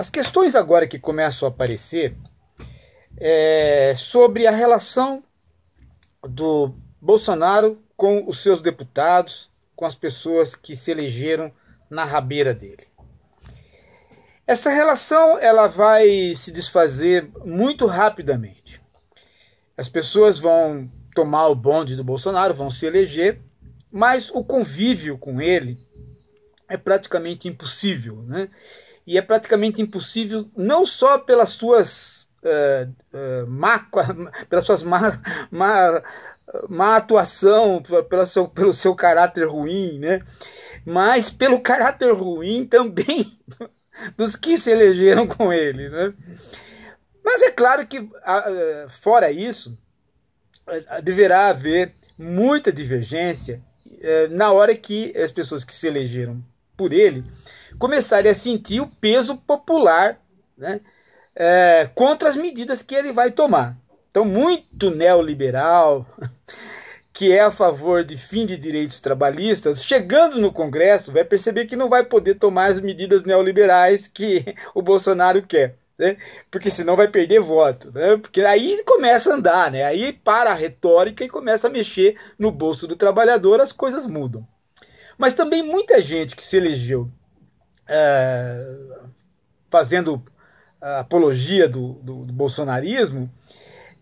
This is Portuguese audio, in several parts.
As questões agora que começam a aparecer é sobre a relação do Bolsonaro com os seus deputados, com as pessoas que se elegeram na rabeira dele. Essa relação ela vai se desfazer muito rapidamente. As pessoas vão tomar o bonde do Bolsonaro, vão se eleger, mas o convívio com ele é praticamente impossível, né? e é praticamente impossível, não só pelas suas, uh, uh, má, pelas suas má, má, má atuação, pela seu, pelo seu caráter ruim, né? mas pelo caráter ruim também dos que se elegeram com ele. Né? Mas é claro que, uh, fora isso, deverá haver muita divergência na hora que as pessoas que se elegeram por ele, começar a sentir o peso popular né, é, contra as medidas que ele vai tomar. Então, muito neoliberal, que é a favor de fim de direitos trabalhistas, chegando no Congresso, vai perceber que não vai poder tomar as medidas neoliberais que o Bolsonaro quer. Né? Porque senão vai perder voto. Né? Porque aí começa a andar, né? aí para a retórica e começa a mexer no bolso do trabalhador, as coisas mudam. Mas também muita gente que se elegeu é, fazendo é, apologia do, do, do bolsonarismo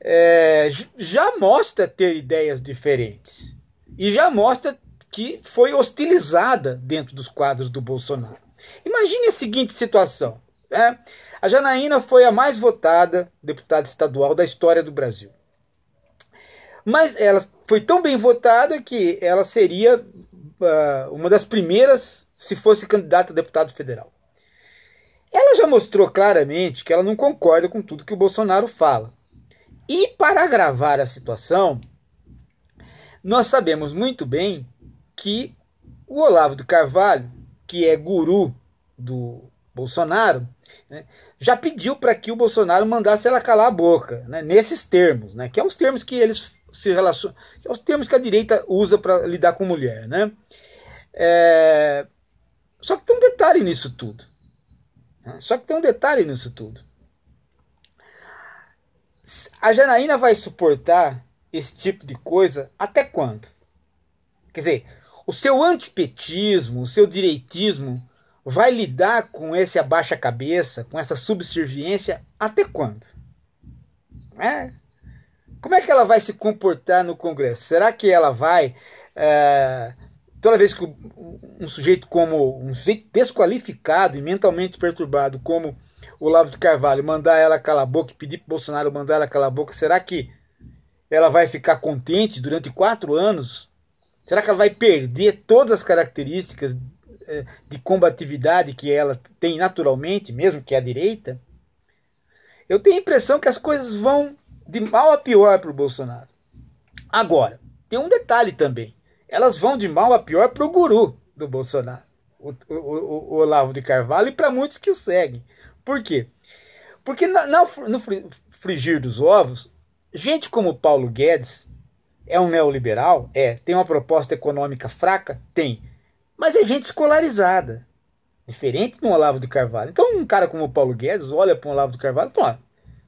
é, já mostra ter ideias diferentes e já mostra que foi hostilizada dentro dos quadros do Bolsonaro. Imagine a seguinte situação: né? a Janaína foi a mais votada deputada estadual da história do Brasil. Mas ela foi tão bem votada que ela seria uma das primeiras se fosse candidata a deputado federal. Ela já mostrou claramente que ela não concorda com tudo que o Bolsonaro fala. E para agravar a situação, nós sabemos muito bem que o Olavo de Carvalho, que é guru do Bolsonaro, né, já pediu para que o Bolsonaro mandasse ela calar a boca, né, nesses termos, né, que são é os termos que eles se relaciona. É os termos que a direita usa para lidar com mulher, né? É, só que tem um detalhe nisso tudo. Né? Só que tem um detalhe nisso tudo. A Janaína vai suportar esse tipo de coisa até quando? Quer dizer, o seu antipetismo, o seu direitismo vai lidar com esse abaixa-cabeça, com essa subserviência até quando? É? como é que ela vai se comportar no Congresso? Será que ela vai. É, toda vez que um sujeito como. um sujeito desqualificado e mentalmente perturbado como o Lavo de Carvalho mandar ela calar a boca e pedir para Bolsonaro mandar ela calar a boca, será que ela vai ficar contente durante quatro anos? Será que ela vai perder todas as características é, de combatividade que ela tem naturalmente, mesmo que é a direita? Eu tenho a impressão que as coisas vão de mal a pior para o Bolsonaro. Agora, tem um detalhe também. Elas vão de mal a pior para o guru do Bolsonaro, o, o, o, o Olavo de Carvalho, e para muitos que o seguem. Por quê? Porque na, na, no frigir dos ovos, gente como Paulo Guedes é um neoliberal? É. Tem uma proposta econômica fraca? Tem. Mas é gente escolarizada. Diferente do Olavo de Carvalho. Então, um cara como o Paulo Guedes olha para o Olavo de Carvalho e fala: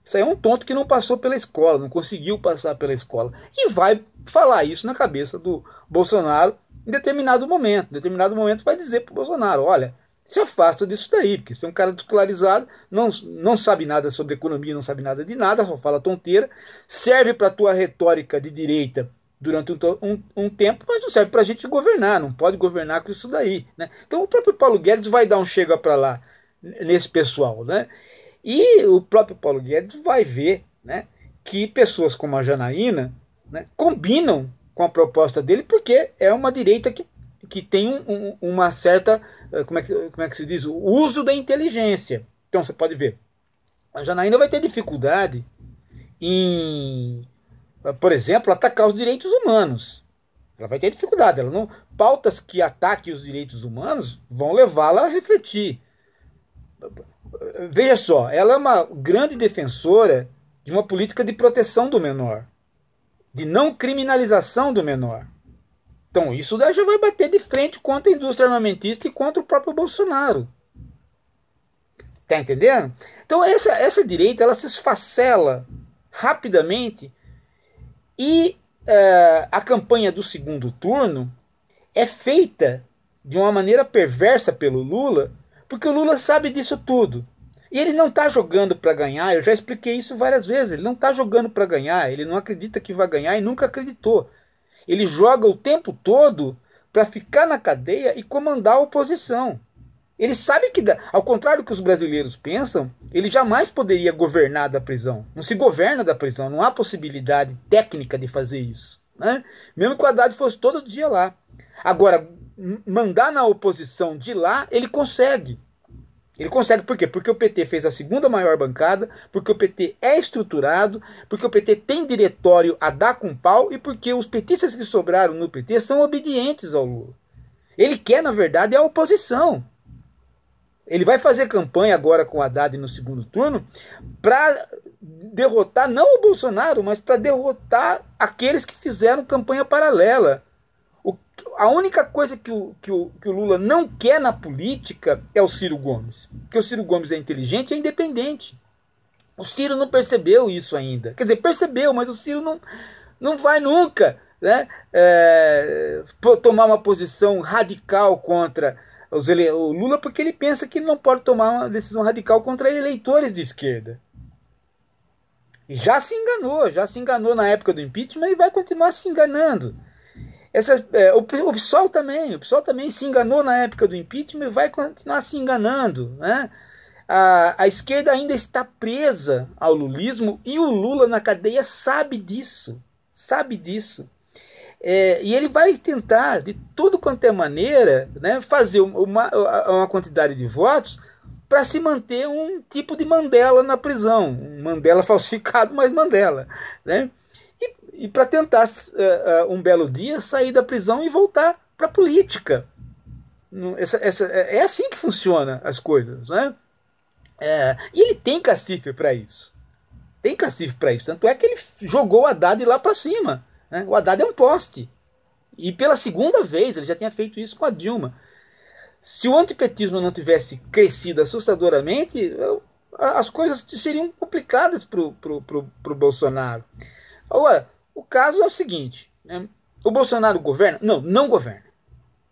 isso aí é um tonto que não passou pela escola, não conseguiu passar pela escola. E vai falar isso na cabeça do Bolsonaro em determinado momento. Em determinado momento vai dizer para o Bolsonaro: olha, se afasta disso daí, porque você é um cara descolarizado, não, não sabe nada sobre economia, não sabe nada de nada, só fala tonteira, serve para a tua retórica de direita durante um, um, um tempo, mas não serve para a gente governar, não pode governar com isso daí. Né? Então o próprio Paulo Guedes vai dar um chega para lá nesse pessoal. Né? E o próprio Paulo Guedes vai ver né, que pessoas como a Janaína né, combinam com a proposta dele, porque é uma direita que, que tem um, uma certa, eh, como é, que, como é que se diz, o uso da inteligência. Então você pode ver, a Janaína vai ter dificuldade em, eh, por exemplo, atacar os direitos humanos. Ela vai ter dificuldade. Ela não pautas que ataquem os direitos humanos vão levá-la a refletir veja só, ela é uma grande defensora de uma política de proteção do menor, de não criminalização do menor. Então, isso daí já vai bater de frente contra a indústria armamentista e contra o próprio Bolsonaro. Tá entendendo? Então, essa, essa direita ela se esfacela rapidamente e uh, a campanha do segundo turno é feita de uma maneira perversa pelo Lula porque o Lula sabe disso tudo. E ele não está jogando para ganhar, eu já expliquei isso várias vezes. Ele não está jogando para ganhar, ele não acredita que vai ganhar e nunca acreditou. Ele joga o tempo todo para ficar na cadeia e comandar a oposição. Ele sabe que, ao contrário do que os brasileiros pensam, ele jamais poderia governar da prisão. Não se governa da prisão, não há possibilidade técnica de fazer isso. Né? Mesmo que o Haddad fosse todo dia lá. Agora, mandar na oposição de lá, ele consegue. Ele consegue por quê? Porque o PT fez a segunda maior bancada, porque o PT é estruturado, porque o PT tem diretório a dar com pau e porque os petistas que sobraram no PT são obedientes ao Lula. Ele quer, na verdade, a oposição. Ele vai fazer campanha agora com o Haddad no segundo turno para derrotar não o Bolsonaro, mas para derrotar aqueles que fizeram campanha paralela a única coisa que o, que, o, que o Lula não quer na política é o Ciro Gomes. Porque o Ciro Gomes é inteligente e é independente. O Ciro não percebeu isso ainda. Quer dizer, percebeu, mas o Ciro não, não vai nunca né, é, tomar uma posição radical contra os ele o Lula, porque ele pensa que ele não pode tomar uma decisão radical contra eleitores de esquerda. E já se enganou, já se enganou na época do impeachment e vai continuar se enganando. Essa, é, o, o PSOL também, o PSOL também se enganou na época do impeachment e vai continuar se enganando. Né? A, a esquerda ainda está presa ao lulismo e o Lula na cadeia sabe disso, sabe disso. É, e ele vai tentar, de tudo quanto é maneira, né, fazer uma, uma quantidade de votos para se manter um tipo de Mandela na prisão, um Mandela falsificado, mas Mandela, né? e para tentar uh, uh, um belo dia sair da prisão e voltar para a política. Essa, essa, é, é assim que funciona as coisas, né? É, e ele tem cacife para isso. Tem cacife para isso. Tanto é que ele jogou o Haddad lá para cima. Né? O Haddad é um poste. E pela segunda vez ele já tinha feito isso com a Dilma. Se o antipetismo não tivesse crescido assustadoramente, as coisas seriam complicadas para o Bolsonaro. Agora, o caso é o seguinte: né? o Bolsonaro governa? Não, não governa.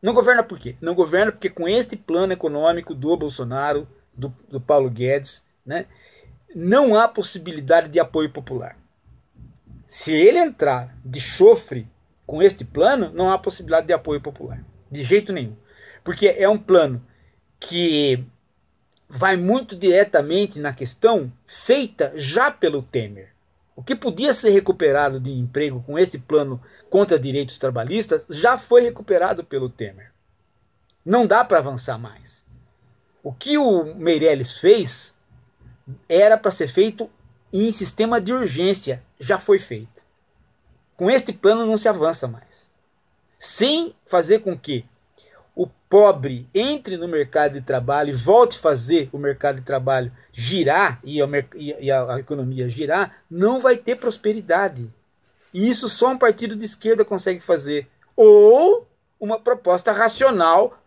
Não governa por quê? Não governa porque com este plano econômico do Bolsonaro, do, do Paulo Guedes, né? não há possibilidade de apoio popular. Se ele entrar de chofre com este plano, não há possibilidade de apoio popular. De jeito nenhum. Porque é um plano que vai muito diretamente na questão feita já pelo Temer. O que podia ser recuperado de emprego com esse plano contra direitos trabalhistas já foi recuperado pelo Temer. Não dá para avançar mais. O que o Meirelles fez era para ser feito em sistema de urgência, já foi feito. Com este plano não se avança mais. Sem fazer com que o pobre entre no mercado de trabalho e volte a fazer o mercado de trabalho girar e a, e a economia girar, não vai ter prosperidade. E isso só um partido de esquerda consegue fazer. Ou uma proposta racional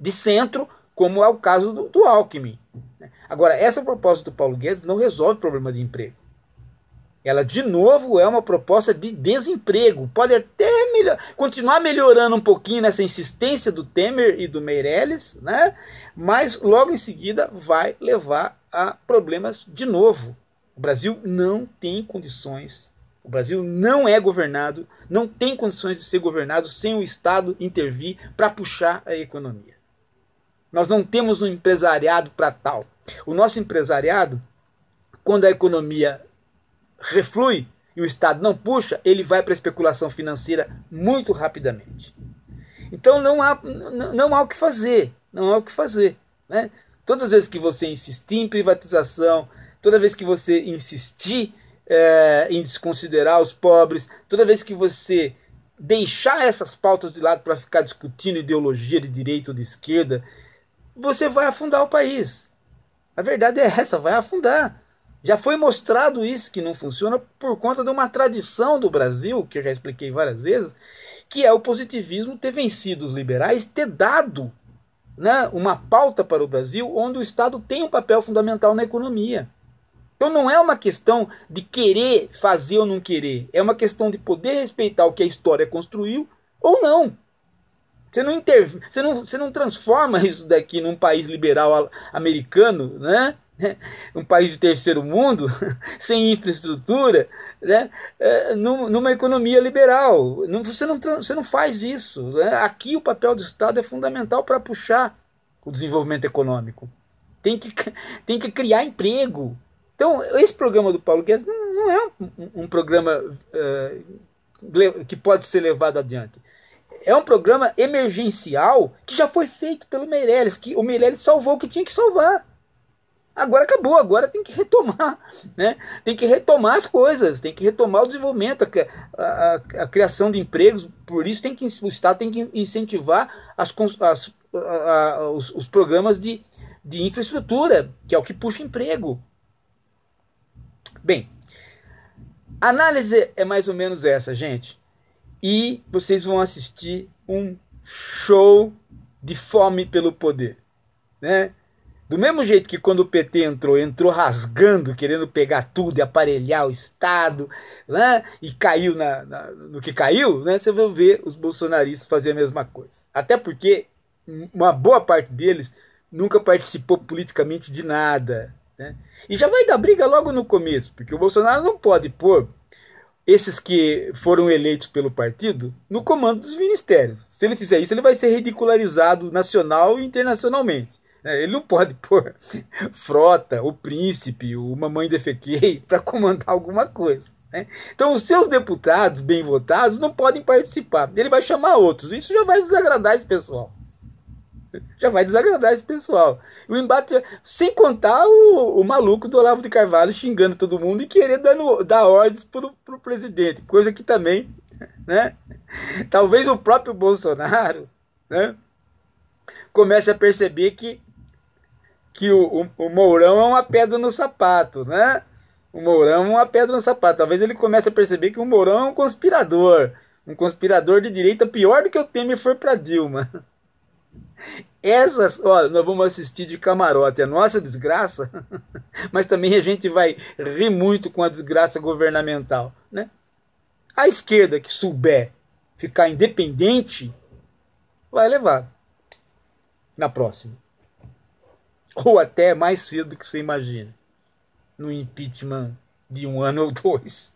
de centro, como é o caso do, do Alckmin. Né? Agora, essa proposta do Paulo Guedes não resolve o problema de emprego. Ela, de novo, é uma proposta de desemprego. Pode até continuar melhorando um pouquinho nessa insistência do Temer e do Meirelles, né? mas logo em seguida vai levar a problemas de novo. O Brasil não tem condições, o Brasil não é governado, não tem condições de ser governado sem o Estado intervir para puxar a economia. Nós não temos um empresariado para tal. O nosso empresariado, quando a economia reflui, e o Estado não puxa, ele vai para a especulação financeira muito rapidamente. Então não há, não, não há o que fazer, não há o que fazer. Né? Todas as vezes que você insistir em privatização, toda vez que você insistir é, em desconsiderar os pobres, toda vez que você deixar essas pautas de lado para ficar discutindo ideologia de direita ou de esquerda, você vai afundar o país. A verdade é essa, vai afundar. Já foi mostrado isso que não funciona por conta de uma tradição do Brasil, que eu já expliquei várias vezes, que é o positivismo ter vencido os liberais, ter dado né, uma pauta para o Brasil onde o Estado tem um papel fundamental na economia. Então não é uma questão de querer fazer ou não querer, é uma questão de poder respeitar o que a história construiu ou não. Você não, interv... você não, você não transforma isso daqui num país liberal americano, né? um país de terceiro mundo, sem infraestrutura, né? É, numa economia liberal. você, não, você não faz isso. Né? Aqui o papel do Estado é fundamental para puxar o desenvolvimento econômico. Tem que, tem que criar emprego. Então, esse programa do Paulo Guedes não, não é um, um programa uh, que pode ser levado adiante é um programa emergencial que já foi feito pelo Meirelles, que o Meirelles salvou o que tinha que salvar. Agora acabou, agora tem que retomar, né? Tem que retomar as coisas, tem que retomar o desenvolvimento, a, a, a criação de empregos. Por isso tem que o Estado tem que incentivar as, as, a, os, os, programas de, de infraestrutura, que é o que puxa emprego. Bem, a análise é mais ou menos essa, gente. E vocês vão assistir um show de fome pelo poder, né? Do mesmo jeito que quando o PT entrou, entrou rasgando, querendo pegar tudo e aparelhar o Estado, né? e caiu na, na, no que caiu, né? você vai ver os bolsonaristas fazer a mesma coisa. Até porque uma boa parte deles nunca participou politicamente de nada. Né? E já vai dar briga logo no começo, porque o Bolsonaro não pode pôr esses que foram eleitos pelo partido no comando dos ministérios. Se ele fizer isso, ele vai ser ridicularizado nacional e internacionalmente. Né? Ele não pode pôr Frota, o Príncipe, o Mamãe Defequei para comandar alguma coisa. Né? Então, os seus deputados bem votados não podem participar. Ele vai chamar outros. Isso já vai desagradar esse pessoal. Já vai desagradar esse pessoal. O embate, sem contar o, o maluco do Olavo de Carvalho xingando todo mundo e querendo dar ordens para o presidente, coisa que também né? Talvez o próprio Bolsonaro, né? Comece a perceber que que o, o, o Mourão é uma pedra no sapato, né? O Mourão é uma pedra no sapato. Talvez ele comece a perceber que o Mourão é um conspirador. Um conspirador de direita pior do que o Temer foi para Dilma. Essas, olha, nós vamos assistir de camarote a é nossa desgraça, mas também a gente vai rir muito com a desgraça governamental, né? A esquerda que souber ficar independente vai levar na próxima. ou até mais cedo do que você imagina, no impeachment de um ano ou dois.